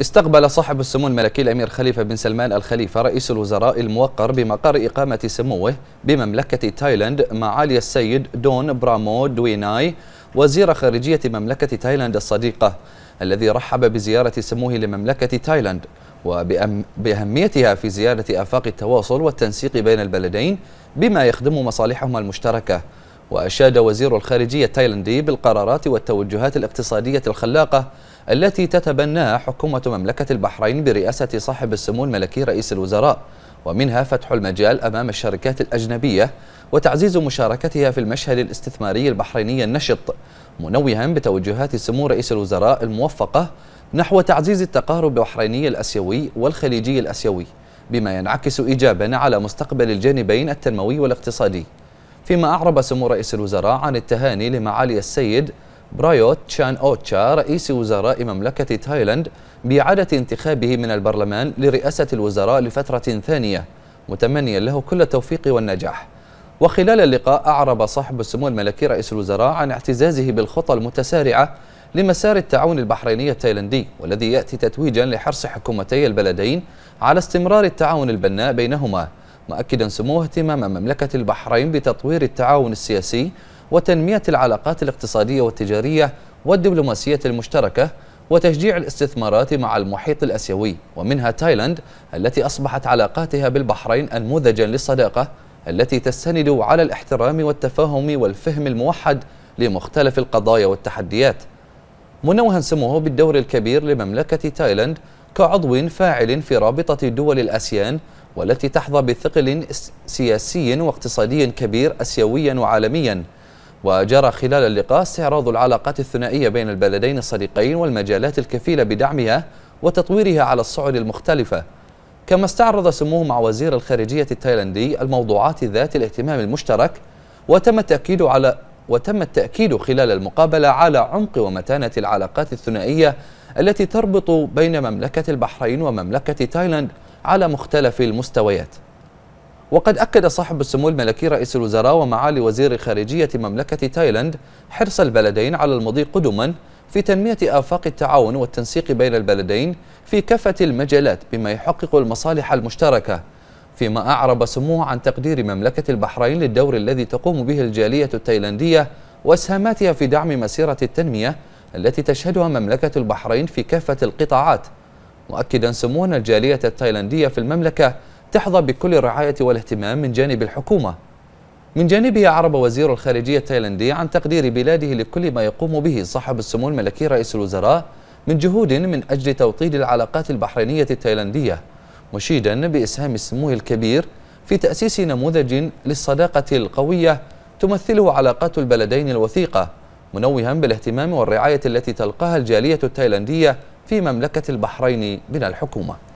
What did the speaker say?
استقبل صاحب السمو الملكي الأمير خليفة بن سلمان الخليفة رئيس الوزراء الموقر بمقر إقامة سموه بمملكة تايلاند معالي السيد دون برامو دويناي وزير خارجية مملكة تايلاند الصديقة الذي رحب بزيارة سموه لمملكة تايلاند وبأهميتها في زيادة آفاق التواصل والتنسيق بين البلدين بما يخدم مصالحهما المشتركة وأشاد وزير الخارجية التايلندي بالقرارات والتوجهات الاقتصادية الخلاقة التي تتبناها حكومة مملكة البحرين برئاسة صاحب السمو الملكي رئيس الوزراء ومنها فتح المجال أمام الشركات الأجنبية وتعزيز مشاركتها في المشهد الاستثماري البحريني النشط منوها بتوجهات سمو رئيس الوزراء الموفقة نحو تعزيز التقارب البحريني الأسيوي والخليجي الأسيوي بما ينعكس إيجابا على مستقبل الجانبين التنموي والاقتصادي فيما أعرب سمو رئيس الوزراء عن التهاني لمعالي السيد برايوت تشان أوتشا رئيس وزراء مملكة تايلاند بإعادة انتخابه من البرلمان لرئاسة الوزراء لفترة ثانية متمنيا له كل التوفيق والنجاح وخلال اللقاء أعرب صاحب السمو الملكي رئيس الوزراء عن اعتزازه بالخطى المتسارعة لمسار التعاون البحريني التايلندي والذي يأتي تتويجا لحرص حكومتي البلدين على استمرار التعاون البناء بينهما مؤكدا سموه اهتمام مملكة البحرين بتطوير التعاون السياسي وتنمية العلاقات الاقتصادية والتجارية والدبلوماسية المشتركة وتشجيع الاستثمارات مع المحيط الأسيوي ومنها تايلاند التي أصبحت علاقاتها بالبحرين أنموذجا للصداقة التي تستند على الاحترام والتفاهم والفهم الموحد لمختلف القضايا والتحديات منوها سموه بالدور الكبير لمملكة تايلاند كعضو فاعل في رابطة دول الأسيان والتي تحظى بثقل سياسي واقتصادي كبير أسيويا وعالميا وجرى خلال اللقاء استعراض العلاقات الثنائية بين البلدين الصديقين والمجالات الكفيلة بدعمها وتطويرها على الصعد المختلفة كما استعرض سموه مع وزير الخارجية التايلاندي الموضوعات ذات الاهتمام المشترك وتم التأكيد على وتم التأكيد خلال المقابلة على عمق ومتانة العلاقات الثنائية التي تربط بين مملكة البحرين ومملكة تايلاند على مختلف المستويات وقد أكد صاحب السمو الملكي رئيس الوزراء ومعالي وزير خارجية مملكة تايلاند حرص البلدين على المضي قدما في تنمية آفاق التعاون والتنسيق بين البلدين في كافة المجالات بما يحقق المصالح المشتركة فيما أعرب سموه عن تقدير مملكة البحرين للدور الذي تقوم به الجالية التايلاندية وإسهاماتها في دعم مسيرة التنمية التي تشهدها مملكة البحرين في كافة القطاعات مؤكدا سمونا الجالية التايلاندية في المملكة تحظى بكل الرعاية والاهتمام من جانب الحكومة من جانبه أعرب وزير الخارجية التايلاندي عن تقدير بلاده لكل ما يقوم به صاحب السمو الملكي رئيس الوزراء من جهود من أجل توطيد العلاقات البحرينية التايلاندية مشيدا بإسهام سموه الكبير في تأسيس نموذج للصداقة القوية تمثله علاقات البلدين الوثيقة منوها بالاهتمام والرعاية التي تلقاها الجالية التايلاندية في مملكة البحرين من الحكومة